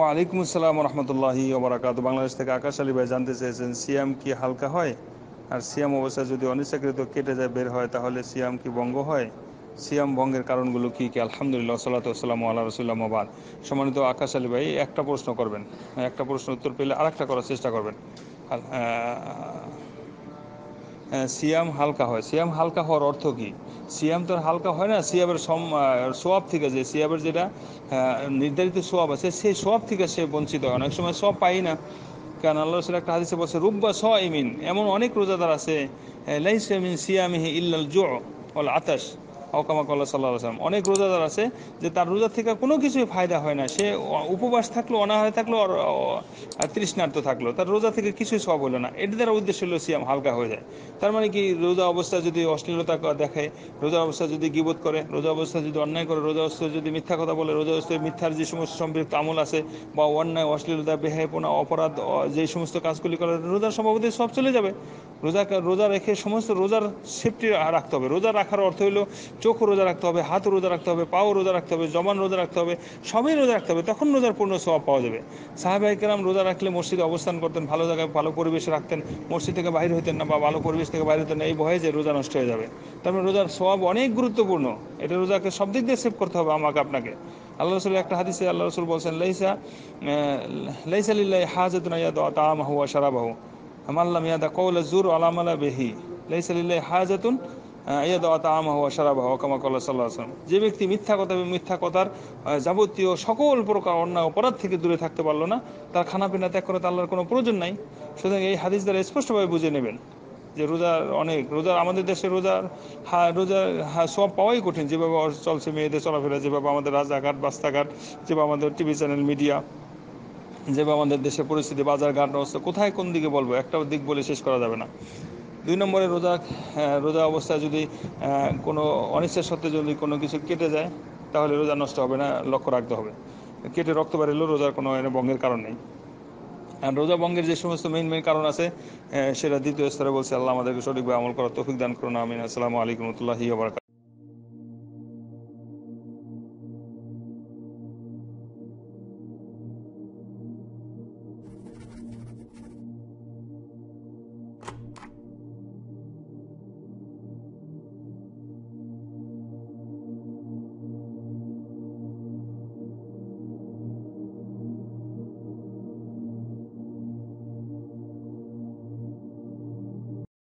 ওয়ালাইকুম আসসালাম রহমতুল্লাহি ওবরাকাত বাংলাদেশ থেকে আকাশ আলী ভাই জানতে চেয়েছেন সিয়াম কি হালকা হয় আর সিয়াম অবস্থা যদি অনিচ্ছাকৃত কেটে যায় বের হয় তাহলে সিয়াম কি বঙ্গ হয় সিয়াম বঙ্গের কারণগুলো কী কী আলহামদুলিল্লাহ সাল্লাতাম আল্লাহ রসুল্লামাবাদ সম্মানিত আকাশ আলী ভাই একটা প্রশ্ন করবেন একটা প্রশ্ন উত্তর পেলে আরেকটা করার চেষ্টা করবেন সিয়াম হালকা হয় সিয়াম হালকা হওয়ার অর্থ কি সিয়াম তো হালকা হয় না সিয়ামের সোয়াব থেকে যে সিয়ামের যেটা নির্ধারিত সোয়াব আছে সেই সোয়াব থেকে সে বঞ্চিত হয় অনেক সময় সব পাই না কারণ আল্লাহ সাল একটা হাদিসে বলছে রুব্বা স ইমিন এমন অনেক রোজাদার আছে লাইসমিন সিয়ামিহি ইল্লাল জো অল আতাস অকামাকল্লা সাল্লাহ আসলাম অনেক রোজাদার আছে যে তার রোজা থেকে কোনো কিছুই ফায়দা হয় না সে উপবাস থাকলো অনাহারে থাকলো তৃষ্ণার্ত থাকলো তার রোজা থেকে কিছুই সব হলো না এটি দ্বারা উদ্দেশ্য হলো সিয়াম হালকা হয়ে যায় তার মানে কি রোজা অবস্থা যদি অশ্লীলতা দেখে রোজা অবস্থা যদি গিবত করে রোজা অবস্থা যদি অন্যায় করে রোজা অবস্থা যদি মিথ্যা কথা বলে রোজা অবস্থায় মিথ্যার যে সমস্ত সম্পৃক্ত আমল আছে বা অন্যায় অশ্লীলতা বেহাইপনা অপরাধ যে সমস্ত কাজগুলি করে রোজার সম্ভবত সব চলে যাবে রোজা রোজা রেখে সমস্ত রোজার সেফটি রাখতে হবে রোজা রাখার অর্থ হলো চোখ রোজা রাখতে হবে হাত রোজা রাখতে হবে পাও রোজা রাখতে হবে জবান রোজা রাখতে হবে সবই রোজা রাখতে হবে তখন রোজার পূর্ণ স্বভাব পাওয়া যাবে সাহাবাহিকেরাম রোজা রাখলে মসজিদে অবস্থান করতেন ভালো জায়গায় ভালো পরিবেশে রাখতেন মসজিদ থেকে বাইরে হতেন না বা ভালো পরিবেশ থেকে বাইরে হতেন না এই ভয়ে যে রোজা নষ্ট হয়ে যাবে তারপরে রোজার স্বভাব অনেক গুরুত্বপূর্ণ এটা রোজাকে সব দিক দিয়ে সেভ করতে হবে আমাকে আপনাকে আল্লাহ রসুল একটা হাদিসে আল্লাহ রসুল বলছেন লাইসা লাইসা লিল্লাহ হাজতুনা ইয়াদ তাম হুয়া সারাবাহু আমাল্লাম ইয়াদা কৌলা জুর আলামালা বেহি লাইসা লিল্লাহ হাজাতুন দেওয়া কামা যে ব্যক্তি মিথ্যা কথা এবং মিথ্যা কথার যাবতীয় সকল প্রকার অন্যায় অপরাধ থেকে দূরে থাকতে পারলো না তার খানা পিনা ত্যাগ করে তার কোনো প্রয়োজন নাই সুতরাং এই হাদিস দ্বারা স্পষ্টভাবে বুঝে নেবেন যে রোজার অনেক রোজার আমাদের দেশে রোজার হা রোজার সব পাওয়াই কঠিন যেভাবে চলছে মেয়েদের চলাফেরা যেভাবে আমাদের রাজাঘাট বাস্তাঘাট যেভাবে আমাদের টিভি চ্যানেল মিডিয়া যেভাবে আমাদের দেশের পরিস্থিতি বাজার ঘাট অবস্থা কোথায় কোন দিকে বলবো একটা দিক বলে শেষ করা যাবে না দুই নম্বরে রোজা হ্যাঁ, রোজা অবস্থায় যদি হ্যাঁ, কোনো অনিচ্ছের সত্ত্বে যদি কোনো কিছু কেটে যায় তাহলে রোজা নষ্ট হবে না লক্ষ্য রাখতে হবে কেটে রক্ত বাড়িলেও রোজার কোনো বঙ্গের কারণ নেই আর রোজা বঙ্গের যে সমস্ত মেইন মেইন কারণ আছে হ্যাঁ, সেটা দ্বিতীয় স্তরে বলছে আল্লাহ আমাদেরকে সঠিকভাবে আমল করার তৌফিক দান করুন আমিন আসসালামু আলাইকুম রহমতুল্লাহি